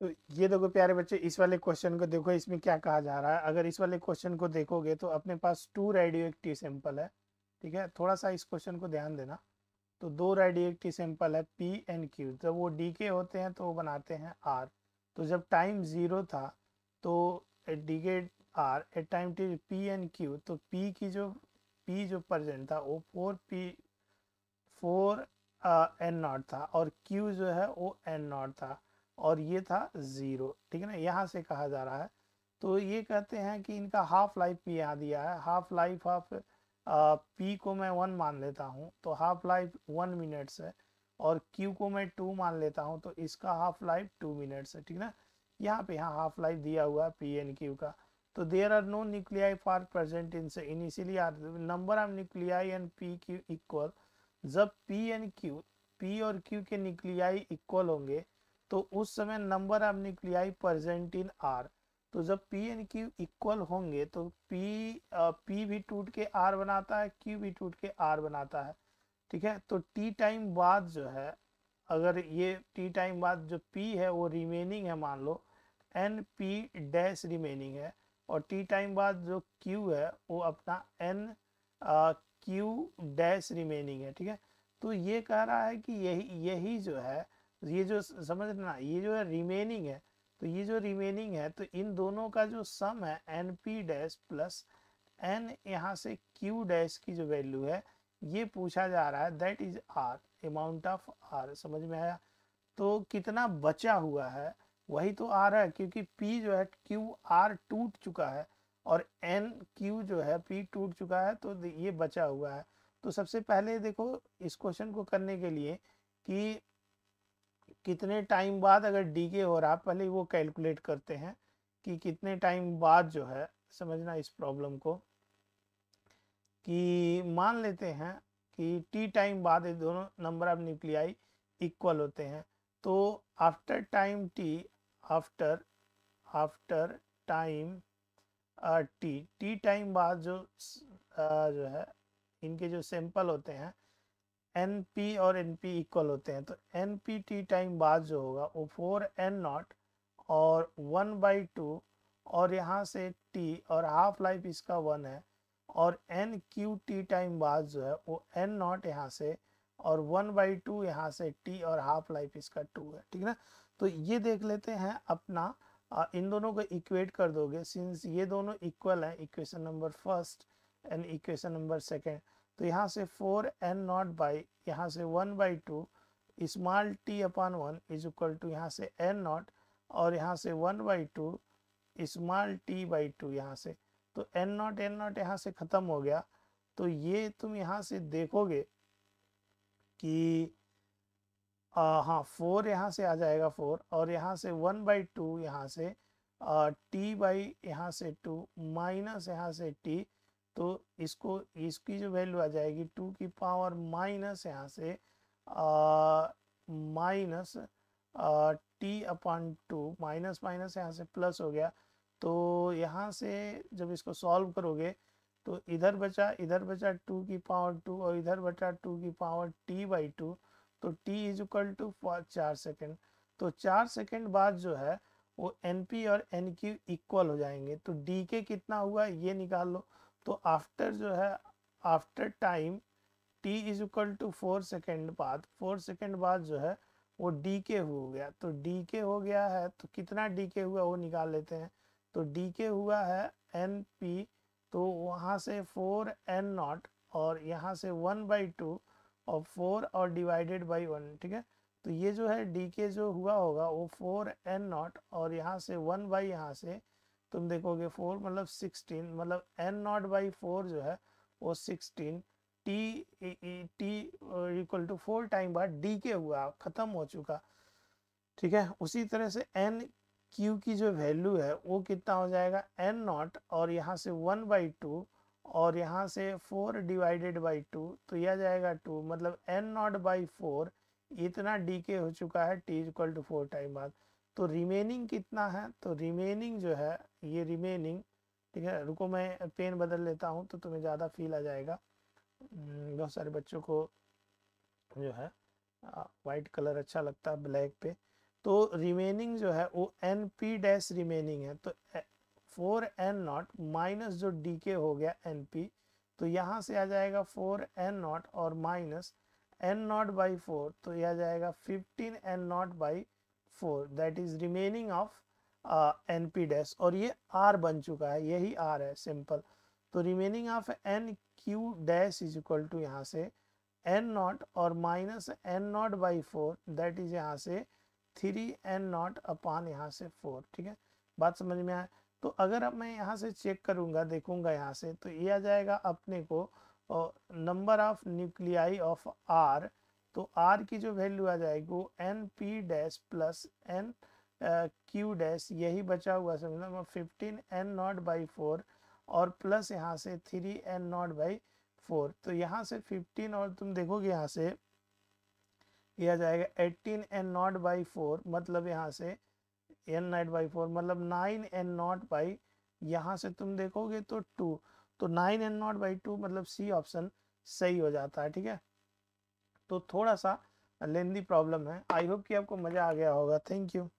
तो ये देखो प्यारे बच्चे इस वाले क्वेश्चन को देखो इसमें क्या कहा जा रहा है अगर इस वाले क्वेश्चन को देखोगे तो अपने पास टू रेडियो एक्टिव सैंपल है ठीक है थोड़ा सा इस क्वेश्चन को ध्यान देना तो दो रेडियो एक्टिव सैंपल है पी एंड क्यू जब वो डी के होते हैं तो वो बनाते हैं आर तो जब टाइम ज़ीरो था तो decay R at time T P and Q तो पी की जो पी जो प्रजेंट था वो four P four N naught था और क्यू जो है वो एन नॉट था और ये था ज़ीरो ठीक है ना यहाँ से कहा जा रहा है तो ये कहते हैं कि इनका हाफ लाइफ भी यहाँ दिया है हाफ लाइफ ऑफ पी को मैं वन मान लेता हूँ तो हाफ लाइफ वन मिनट्स है और क्यू को मैं टू मान लेता हूँ तो इसका हाफ लाइफ टू मिनट्स है ठीक ना यहाँ पे यहाँ हाफ लाइफ दिया हुआ है पी एन क्यू का तो there are no nuclei for present in initially R number of nuclei and P Q equal जब पी एंड क्यू पी और क्यू के न्यूक्लियाई इक्वल होंगे तो उस समय number of nuclei present in R तो जब पी एंड क्यू इक्वल होंगे तो पी पी भी टूट के आर बनाता है क्यू भी टूट के आर बनाता है ठीक है तो टी टाइम बाद जो है अगर ये टी टाइम बाद जो पी है वो रिमेनिंग है मान लो एन पी डैश रिमेनिंग है और टी टाइम बाद जो क्यू है वो अपना एन क्यू डैश रिमेनिंग है ठीक है तो ये कह रहा है कि यही यही जो है तो ये जो ना ये जो है रिमेनिंग है तो ये जो रिमेनिंग है तो इन दोनों का जो सम है N P dash plus N यहाँ से क्यू डैश की जो वैल्यू है ये पूछा जा रहा है that is R amount of R समझ में आया तो कितना बचा हुआ है वही तो आर है क्योंकि पी जो है क्यू आर टूट चुका है और एन क्यू जो है पी टूट चुका है तो ये बचा हुआ है तो सबसे पहले देखो इस क्वेश्चन को करने के लिए कि कितने टाइम बाद अगर डीके हो रहा है पहले वो कैलकुलेट करते हैं कि कितने टाइम बाद जो है समझना इस प्रॉब्लम को कि मान लेते हैं कि टी टाइम बाद ये दोनों नंबर ऑफ न्यूक्लियाई इक्वल होते हैं तो after time T after after time T T time बाद जो आ, जो है इनके जो सैंपल होते हैं एन पी और एन पी इक्वल होते हैं तो एन पी टी टाइम बाद जो होगा वो फोर एन नॉट और वन बाई टू और यहाँ से टी और हाफ लाइफ इसका वन है और एन क्यू टी टाइम बाद जो है वो एन नॉट यहाँ से और वन बाई टू यहाँ से टी और हाफ लाइफ इसका टू है ठीक है तो ये देख लेते हैं अपना इन दोनों को इक्वेट कर दोगे सिंस ये दोनों इक्वल है equation number first and equation number second तो यहाँ से फोर एन नॉट बाई यहाँ से one by two small T upon one is equal to यहाँ से एन नॉट और यहाँ से one by two small T by two यहाँ से तो एन नॉट एन नॉट यहाँ से ख़त्म हो गया तो ये तुम यहाँ से देखोगे कि आ, हाँ फोर यहाँ से आ जाएगा फोर और यहाँ से वन बाई टू यहाँ से टी बाई यहाँ से टू माइनस यहाँ से टी तो इसको इसकी जो वैल्यू आ जाएगी टू की पावर माइनस यहाँ से minus T upon two minus minus यहाँ से प्लस हो गया तो यहाँ से जब इसको सॉल्व करोगे तो इधर बचा इधर बचा टू की पावर टू और इधर बचा टू की पावर टी बाई टू तो टी इज इक्वल टू चार सेकेंड तो चार सेकेंड बाद जो है वो एन पी और एन क्यू इक्वल हो जाएंगे तो डी के कितना हुआ ये निकाल लो तो आफ्टर जो है after time T is equal to four second बाद फोर सेकेंड बाद जो है वो डी के हो गया तो डी के हो गया है तो कितना डी के हुआ वो निकाल लेते हैं तो डी के हुआ है एन पी तो वहाँ से फोर एन नॉट और यहाँ से वन बाई टू और फोर और डिवाइडेड बाई वन ठीक है तो ये जो है डी के जो हुआ होगा वो फोर एन नॉट और यहाँ से वन बाई यहाँ से तुम देखोगे फोर मतलब सिक्सटीन मतलब एन नॉट बाई फोर जो है वो sixteen T T equal to four time बाद डी के हुआ खत्म हो चुका ठीक है उसी तरह से एन क्यू की जो वैल्यू है वो कितना हो जाएगा एन नॉट और यहाँ से वन बाई टू और यहाँ से फोर डिवाइडेड बाई टू तो यह जाएगा टू मतलब एन नॉट बाई फोर इतना डी के हो चुका है T equal to four time बाद तो रिमेनिंग कितना है तो रिमेनिंग जो है ये रिमेनिंग ठीक है रुको मैं पेन बदल लेता हूँ तो तुम्हें ज़्यादा फील आ जाएगा हम्म, बहुत सारे बच्चों को जो है वाइट कलर अच्छा लगता है ब्लैक पे तो रिमेनिंग जो है वो एन पी डैश रिमेनिंग है तो फोर एन नॉट माइनस जो डी के हो गया एन पी तो यहाँ से आ जाएगा फोर एन नॉट और minus N not by four तो यह आ जाएगा fifteen N not by four that is remaining of N P dash और ये आर बन चुका है यही आर है सिंपल तो remaining of N Q dash is equal to यहाँ से एन नॉट और minus N not by four that is यहाँ से थ्री एन नॉट अपान यहाँ से फोर ठीक है बात समझ में आए तो अगर अब मैं यहाँ से चेक करूँगा देखूँगा यहाँ से तो ये यह आ जाएगा अपने को number of nuclei of R तो आर की जो वैल्यू आ जाएगी वो N P dash plus N Q dash यही बचा हुआ समझना fifteen N not by four और प्लस यहाँ से three N not by four तो यहाँ से फिफ्टीन और तुम देखोगे यहाँ से यह आ जाएगा eighteen N not by four मतलब यहाँ से एन नाइट बाई फोर मतलब नाइन एन नॉट बाई यहाँ से तुम देखोगे तो टू तो nine N not by two मतलब सी ऑप्शन सही हो जाता है ठीक है तो थोड़ा सा लेंदी प्रॉब्लम है आई होप कि आपको मज़ा आ गया होगा थैंक यू